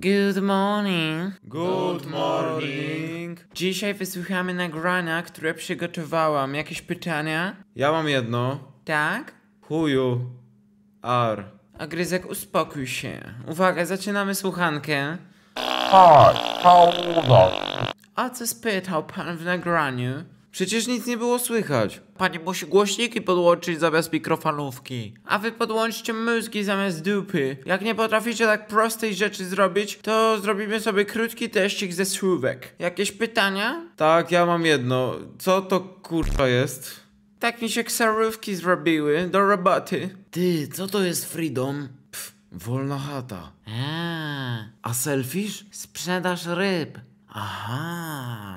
Good morning. Good morning. Dzisiaj wysłuchamy nagrania, które przygotowałam. Jakieś pytania? Ja mam jedno. Tak? Who ar. A Gryzek, uspokój się. Uwaga, zaczynamy słuchankę. Hi, how old are you? A co spytał pan w nagraniu? Przecież nic nie było słychać. Pani musi głośniki podłączyć zamiast mikrofalówki. A wy podłączcie mózgi zamiast dupy. Jak nie potraficie tak prostej rzeczy zrobić, to zrobimy sobie krótki teścik ze słówek. Jakieś pytania? Tak, ja mam jedno. Co to kurwa jest? Tak mi się ksarówki zrobiły, do roboty. Ty, co to jest freedom? Pff, wolna chata. A, A selfish? Sprzedaż ryb. Aha.